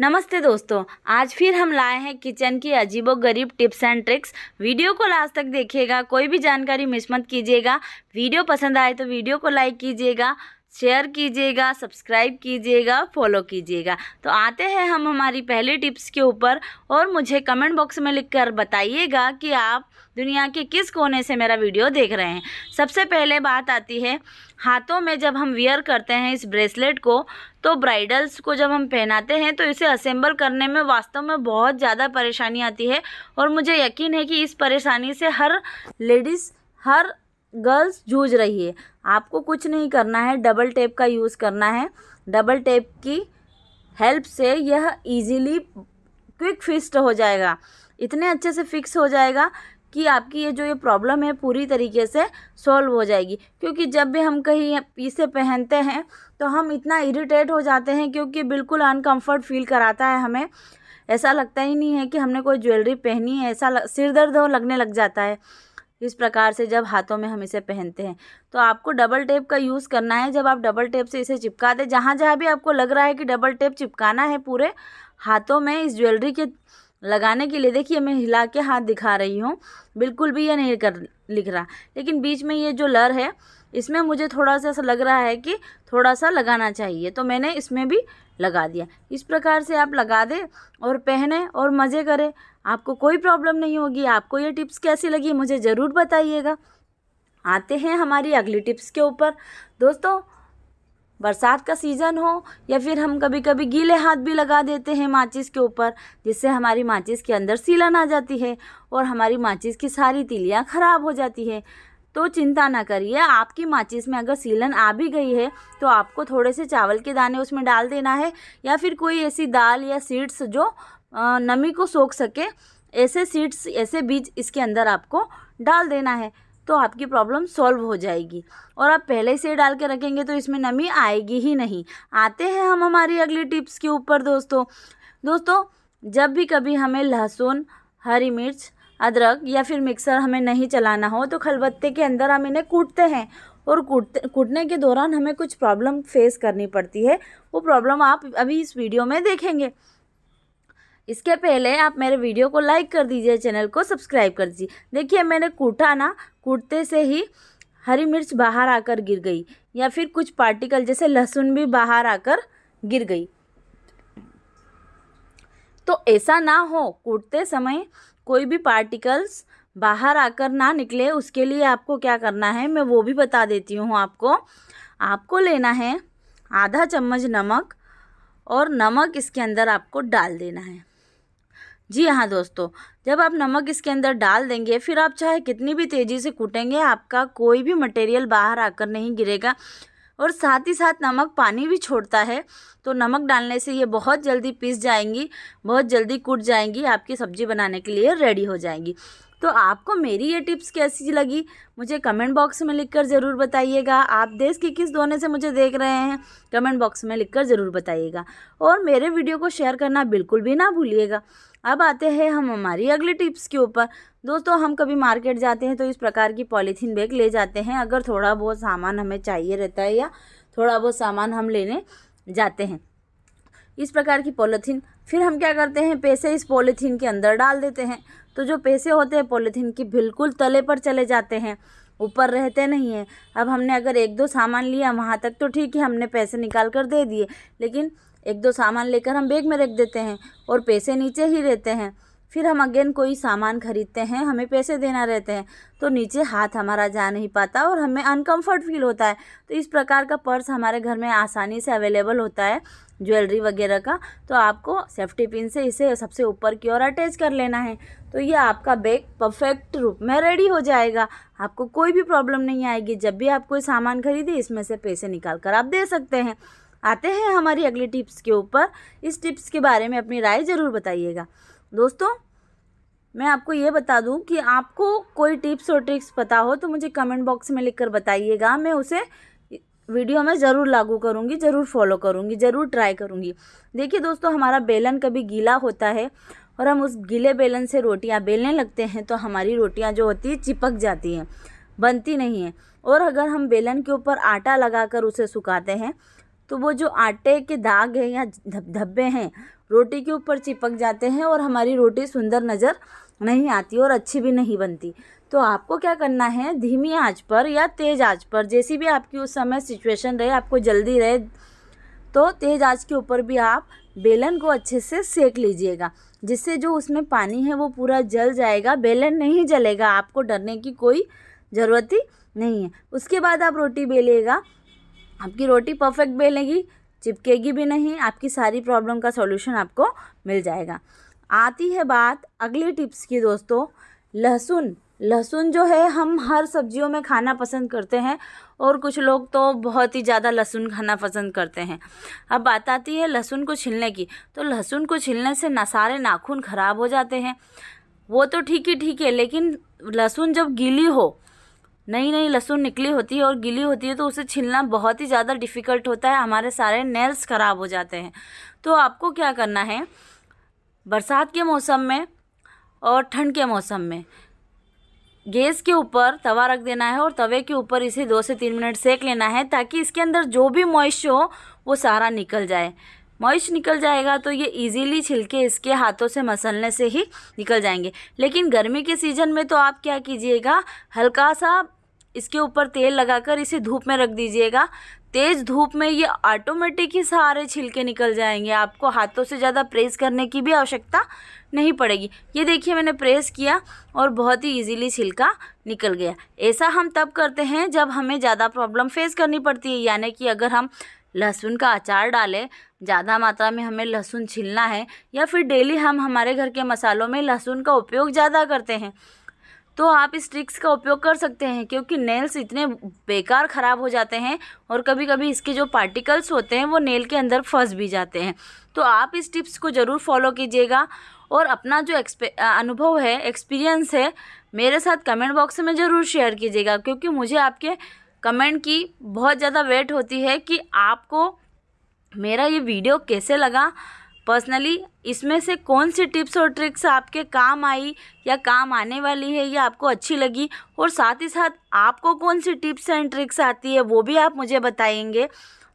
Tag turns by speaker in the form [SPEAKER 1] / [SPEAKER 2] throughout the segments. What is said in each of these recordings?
[SPEAKER 1] नमस्ते दोस्तों आज फिर हम लाए हैं किचन की अजीबो गरीब टिप्स एंड ट्रिक्स वीडियो को लास्ट तक देखिएगा कोई भी जानकारी मिस मत कीजिएगा वीडियो पसंद आए तो वीडियो को लाइक कीजिएगा शेयर कीजिएगा सब्सक्राइब कीजिएगा फॉलो कीजिएगा तो आते हैं हम हमारी पहली टिप्स के ऊपर और मुझे कमेंट बॉक्स में लिखकर बताइएगा कि आप दुनिया के किस कोने से मेरा वीडियो देख रहे हैं सबसे पहले बात आती है हाथों में जब हम वियर करते हैं इस ब्रेसलेट को तो ब्राइडल्स को जब हम पहनाते हैं तो इसे असेंबल करने में वास्तव में बहुत ज़्यादा परेशानी आती है और मुझे यकीन है कि इस परेशानी से हर लेडीज़ हर गर्ल्स जूझ रही है आपको कुछ नहीं करना है डबल टेप का यूज़ करना है डबल टेप की हेल्प से यह इजीली क्विक फिक्सड हो जाएगा इतने अच्छे से फिक्स हो जाएगा कि आपकी ये जो ये प्रॉब्लम है पूरी तरीके से सॉल्व हो जाएगी क्योंकि जब भी हम कहीं पीसे पहनते हैं तो हम इतना इरिटेट हो जाते हैं क्योंकि बिल्कुल अनकम्फर्ट फील कराता है हमें ऐसा लगता ही नहीं है कि हमने कोई ज्वेलरी पहनी है ऐसा सिर दर्द हो लगने लग जाता है इस प्रकार से जब हाथों में हम इसे पहनते हैं तो आपको डबल टेप का यूज़ करना है जब आप डबल टेप से इसे चिपका दें जहाँ जहाँ भी आपको लग रहा है कि डबल टेप चिपकाना है पूरे हाथों में इस ज्वेलरी के लगाने के लिए देखिए मैं हिला के हाथ दिखा रही हूँ बिल्कुल भी ये नहीं कर लिख रहा लेकिन बीच में ये जो लर है इसमें मुझे थोड़ा सा ऐसा लग रहा है कि थोड़ा सा लगाना चाहिए तो मैंने इसमें भी लगा दिया इस प्रकार से आप लगा दें और पहने और मज़े करें आपको कोई प्रॉब्लम नहीं होगी आपको ये टिप्स कैसी लगी मुझे ज़रूर बताइएगा आते हैं हमारी अगली टिप्स के ऊपर दोस्तों बरसात का सीज़न हो या फिर हम कभी कभी गीले हाथ भी लगा देते हैं माचिस के ऊपर जिससे हमारी माचिस के अंदर सीलन आ जाती है और हमारी माचिस की सारी तिलियाँ ख़राब हो जाती है तो चिंता ना करिए आपकी माचिस में अगर सीलन आ भी गई है तो आपको थोड़े से चावल के दाने उसमें डाल देना है या फिर कोई ऐसी दाल या सीड्स जो नमी को सोख सके ऐसे सीड्स ऐसे बीज इसके अंदर आपको डाल देना है तो आपकी प्रॉब्लम सॉल्व हो जाएगी और आप पहले से डाल के रखेंगे तो इसमें नमी आएगी ही नहीं आते हैं हम हमारी अगली टिप्स के ऊपर दोस्तों दोस्तों जब भी कभी हमें लहसुन हरी मिर्च अदरक या फिर मिक्सर हमें नहीं चलाना हो तो खलबत्ते के अंदर हम इन्हें कूटते हैं और कूटते कूटने के दौरान हमें कुछ प्रॉब्लम फेस करनी पड़ती है वो प्रॉब्लम आप अभी इस वीडियो में देखेंगे इसके पहले आप मेरे वीडियो को लाइक कर दीजिए चैनल को सब्सक्राइब कर दीजिए देखिए मैंने कूटा ना कूटते से ही हरी मिर्च बाहर आकर गिर गई या फिर कुछ पार्टिकल जैसे लहसुन भी बाहर आकर गिर गई तो ऐसा ना हो कूटते समय कोई भी पार्टिकल्स बाहर आकर ना निकले उसके लिए आपको क्या करना है मैं वो भी बता देती हूँ आपको आपको लेना है आधा चम्मच नमक और नमक इसके अंदर आपको डाल देना है जी हाँ दोस्तों जब आप नमक इसके अंदर डाल देंगे फिर आप चाहे कितनी भी तेज़ी से कूटेंगे आपका कोई भी मटेरियल बाहर आकर नहीं गिरेगा और साथ ही साथ नमक पानी भी छोड़ता है तो नमक डालने से ये बहुत जल्दी पीस जाएंगी बहुत जल्दी कूट जाएंगी आपकी सब्ज़ी बनाने के लिए रेडी हो जाएंगी तो आपको मेरी ये टिप्स कैसी लगी मुझे कमेंट बॉक्स में लिखकर ज़रूर बताइएगा आप देश के किस दोने से मुझे देख रहे हैं कमेंट बॉक्स में लिखकर ज़रूर बताइएगा और मेरे वीडियो को शेयर करना बिल्कुल भी ना भूलिएगा अब आते हैं हम हमारी अगली टिप्स के ऊपर दोस्तों हम कभी मार्केट जाते हैं तो इस प्रकार की पॉलीथीन बैग ले जाते हैं अगर थोड़ा बहुत सामान हमें चाहिए रहता है या थोड़ा बहुत सामान हम लेने जाते हैं इस प्रकार की पॉलीथीन फिर हम क्या करते हैं पैसे इस पॉलीथीन के अंदर डाल देते हैं तो जो पैसे होते हैं पॉलीथीन की बिल्कुल तले पर चले जाते हैं ऊपर रहते नहीं हैं अब हमने अगर एक दो सामान लिया वहाँ तक तो ठीक है हमने पैसे निकाल कर दे दिए लेकिन एक दो सामान लेकर हम बैग में रख देते हैं और पैसे नीचे ही रहते हैं फिर हम अगेन कोई सामान खरीदते हैं हमें पैसे देना रहते हैं तो नीचे हाथ हमारा जा नहीं पाता और हमें अनकंफर्ट फील होता है तो इस प्रकार का पर्स हमारे घर में आसानी से अवेलेबल होता है ज्वेलरी वगैरह का तो आपको सेफ्टी पिन से इसे सबसे ऊपर की ओर अटैच कर लेना है तो ये आपका बैग परफेक्ट रूप में रेडी हो जाएगा आपको कोई भी प्रॉब्लम नहीं आएगी जब भी आप कोई सामान खरीदे इसमें से पैसे निकाल कर आप दे सकते हैं आते हैं हमारी अगली टिप्स के ऊपर इस टिप्स के बारे में अपनी राय ज़रूर बताइएगा दोस्तों मैं आपको ये बता दूं कि आपको कोई टिप्स और ट्रिक्स पता हो तो मुझे कमेंट बॉक्स में लिखकर बताइएगा मैं उसे वीडियो मैं ज़रूर लागू करूँगी ज़रूर फॉलो करूँगी ज़रूर ट्राई करूँगी देखिए दोस्तों हमारा बेलन कभी गीला होता है और हम उस गीले बेलन से रोटियाँ बेलने लगते हैं तो हमारी रोटियाँ जो होती है चिपक जाती हैं बनती नहीं है और अगर हम बेलन के ऊपर आटा लगा उसे सुखाते हैं तो वो जो आटे के दाग हैं या धब्बे हैं रोटी के ऊपर चिपक जाते हैं और हमारी रोटी सुंदर नज़र नहीं आती और अच्छी भी नहीं बनती तो आपको क्या करना है धीमी आंच पर या तेज़ आंच पर जैसी भी आपकी उस समय सिचुएशन रहे आपको जल्दी रहे तो तेज़ आंच के ऊपर भी आप बेलन को अच्छे से सेक लीजिएगा जिससे जो उसमें पानी है वो पूरा जल जाएगा बेलन नहीं जलेगा आपको डरने की कोई ज़रूरत ही नहीं है उसके बाद आप रोटी बेलिएगा आपकी रोटी परफेक्ट बेलेगी चिपकेगी भी नहीं आपकी सारी प्रॉब्लम का सॉल्यूशन आपको मिल जाएगा आती है बात अगली टिप्स की दोस्तों लहसुन लहसुन जो है हम हर सब्जियों में खाना पसंद करते हैं और कुछ लोग तो बहुत ही ज़्यादा लहसुन खाना पसंद करते हैं अब बात आती है लहसुन को छिलने की तो लहसुन को छिलने से ना सारे नाखून ख़राब हो जाते हैं वो तो ठीक ही ठीक है लेकिन लहसुन जब गीली हो नई नई लहसुन निकली होती है और गिली होती है तो उसे छिलना बहुत ही ज़्यादा डिफ़िकल्ट होता है हमारे सारे नेल्स ख़राब हो जाते हैं तो आपको क्या करना है बरसात के मौसम में और ठंड के मौसम में गैस के ऊपर तवा रख देना है और तवे के ऊपर इसे दो से तीन मिनट सेक लेना है ताकि इसके अंदर जो भी मॉइस्ट हो वो सारा निकल जाए मॉइस्ट निकल जाएगा तो ये इजीली छिलके इसके हाथों से मसलने से ही निकल जाएंगे लेकिन गर्मी के सीज़न में तो आप क्या कीजिएगा हल्का सा इसके ऊपर तेल लगाकर इसे धूप में रख दीजिएगा तेज़ धूप में ये ऑटोमेटिक ही सारे छिलके निकल जाएंगे आपको हाथों से ज़्यादा प्रेस करने की भी आवश्यकता नहीं पड़ेगी ये देखिए मैंने प्रेस किया और बहुत ही इजीली छिलका निकल गया ऐसा हम तब करते हैं जब हमें ज़्यादा प्रॉब्लम फेस करनी पड़ती है यानी कि अगर हम लहसुन का अचार डालें ज़्यादा मात्रा में हमें लहसुन छिलना है या फिर डेली हम हमारे घर के मसालों में लहसुन का उपयोग ज़्यादा करते हैं तो आप इस ट्रिक्स का उपयोग कर सकते हैं क्योंकि नेल्स इतने बेकार ख़राब हो जाते हैं और कभी कभी इसके जो पार्टिकल्स होते हैं वो नेल के अंदर फंस भी जाते हैं तो आप इस टिप्स को ज़रूर फॉलो कीजिएगा और अपना जो अनुभव है एक्सपीरियंस है मेरे साथ कमेंट बॉक्स में ज़रूर शेयर कीजिएगा क्योंकि मुझे आपके कमेंट की बहुत ज़्यादा वेट होती है कि आपको मेरा ये वीडियो कैसे लगा पर्सनली इसमें से कौन सी टिप्स और ट्रिक्स आपके काम आई या काम आने वाली है या आपको अच्छी लगी और साथ ही साथ आपको कौन सी टिप्स एंड ट्रिक्स आती है वो भी आप मुझे बताएंगे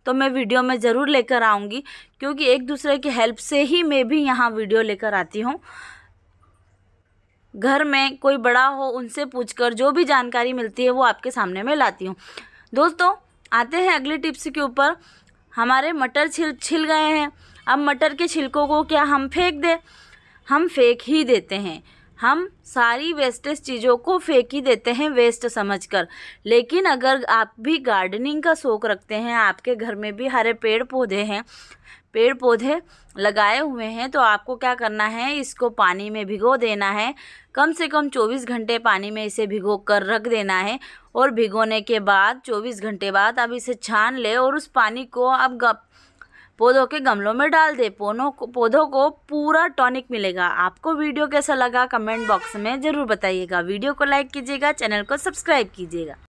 [SPEAKER 1] तो मैं वीडियो में ज़रूर लेकर आऊँगी क्योंकि एक दूसरे की हेल्प से ही मैं भी यहाँ वीडियो लेकर आती हूँ घर में कोई बड़ा हो उनसे पूछकर जो भी जानकारी मिलती है वो आपके सामने में लाती हूँ दोस्तों आते हैं अगली टिप्स के ऊपर हमारे मटर छिल छिल गए हैं अब मटर के छिलकों को क्या हम फेंक दें हम फेंक ही देते हैं हम सारी वेस्टेज चीज़ों को फेंक ही देते हैं वेस्ट समझकर लेकिन अगर आप भी गार्डनिंग का शौक़ रखते हैं आपके घर में भी हरे पेड़ पौधे हैं पेड़ पौधे लगाए हुए हैं तो आपको क्या करना है इसको पानी में भिगो देना है कम से कम 24 घंटे पानी में इसे भिगो कर रख देना है और भिगोने के बाद 24 घंटे बाद आप इसे छान ले और उस पानी को आप पौधों के गमलों में डाल दे पौधों को पौधों को पूरा टॉनिक मिलेगा आपको वीडियो कैसा लगा कमेंट बॉक्स में ज़रूर बताइएगा वीडियो को लाइक कीजिएगा चैनल को सब्सक्राइब कीजिएगा